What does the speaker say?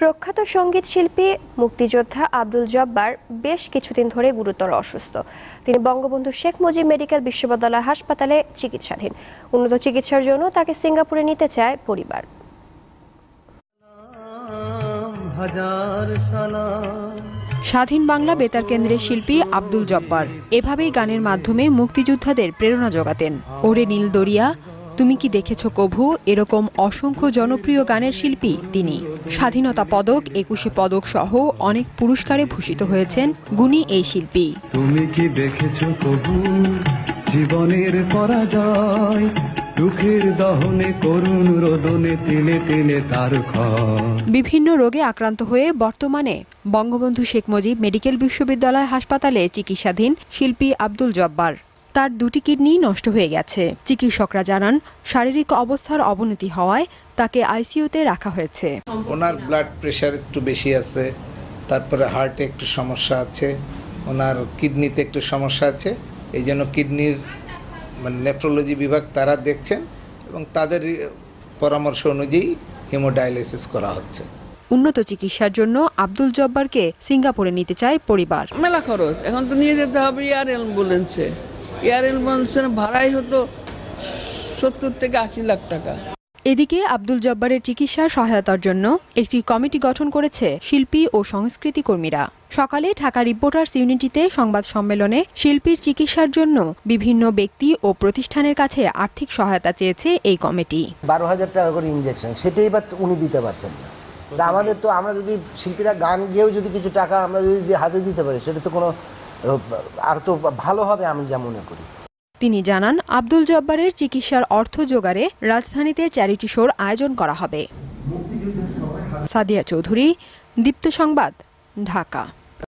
প্রখ্যাত সঙ্গীত শিল্পী মুক্তিযোদ্ধা আব্দুল জব্বার বেশ কিছুদিন ধরে গুরুতর অসুস্থ তিনি বঙ্গবন্ধু শেখ মুজিব মেডিকেল বিশ্ববিদ্যালয় হাসপাতালে চিকিৎসাধীন উন্নত চিকিৎসার জন্য তাকে সিঙ্গাপুরে নিতে চায় পরিবার স্বাধীন বাংলা বেতার কেন্দ্রের শিল্পী আব্দুল জব্বার এভাবেই গানের মাধ্যমে মুক্তিযোদ্ধাদের প্রেরণা জোগাতেন ওরে নীল দরিয়া তুমি কি দেখেছ কভু এরকম অসংখ্য জনপ্রিয় গানের শিল্পী তিনি স্বাধীনতা পদক একুশে পদক সহ অনেক পুরস্কারে ভূষিত হয়েছেন গুণী এই শিল্পী তুমি কি দেখেছ কভু জীবনের পরাজয় দুঃখের দহনে করুণ রোদনে তিলে তিলে তার বিভিন্ন রোগে আক্রান্ত হয়ে বর্তমানে বঙ্গবন্ধু শেখ মুজিব মেডিকেল বিশ্ববিদ্যালয় হাসপাতালে চিকিৎসাধীন শিল্পী আব্দুল জব্বার তার দুটি কিডনি নষ্ট হয়ে গেছে চিকিৎসকরা জানান শারীরিক অবস্থার অবনতি হওয়ায় তাকে আইসিইউতে রাখা হয়েছে ওনার ব্লাড প্রেশার একটু বেশি আছে তারপরে হার্টে একটু সমস্যা আছে ওনার কিডনিতে একটু সমস্যা আছে এই জন্য কিডনির মানে নেফ্রোলজি বিভাগ তারা দেখছেন এবং তাদের পরামর্শ অনুযায়ী হিমোডায়ালিসিস করা হচ্ছে উন্নত চিকিৎসার জন্য আব্দুল জব্বারকে সিঙ্গাপুরে নিতে চায় পরিবার মেলা খরচ এখন তো নিয়ে যেতে হবে আর e অ্যাম্বুলেন্সে এয়ার অ্যাম্বুলেন্সের ভাড়াই হতো সত্তর থেকে আশি লাখ টাকা এদিকে আব্দুল জব্বারের চিকিৎসা সহায়তার জন্য একটি কমিটি গঠন করেছে শিল্পী ও সংস্কৃতি কর্মীরা সকালে ঢাকা রিপোর্টার্স ইউনিটিতে সংবাদ সম্মেলনে শিল্পীর চিকিৎসার জন্য বিভিন্ন ব্যক্তি ও প্রতিষ্ঠানের কাছে আর্থিক সহায়তা চেয়েছে এই কমিটি বারো হাজার টাকা করে ইনজেকশন সেটাই বা উনি দিতে পারছেন না তা আমাদের তো আমরা যদি শিল্পীরা গান গিয়েও যদি কিছু টাকা আমরা যদি হাতে দিতে পারি সেটা তো কোনো আর তো ভালো হবে আমি যা মনে করি তিনি জানান আব্দুল জব্বারের চিকিৎসার অর্থ জোগাড়ে রাজধানীতে চ্যারিটি শোর আয়োজন করা হবে সাদিয়া চৌধুরী দীপ্ত সংবাদ ঢাকা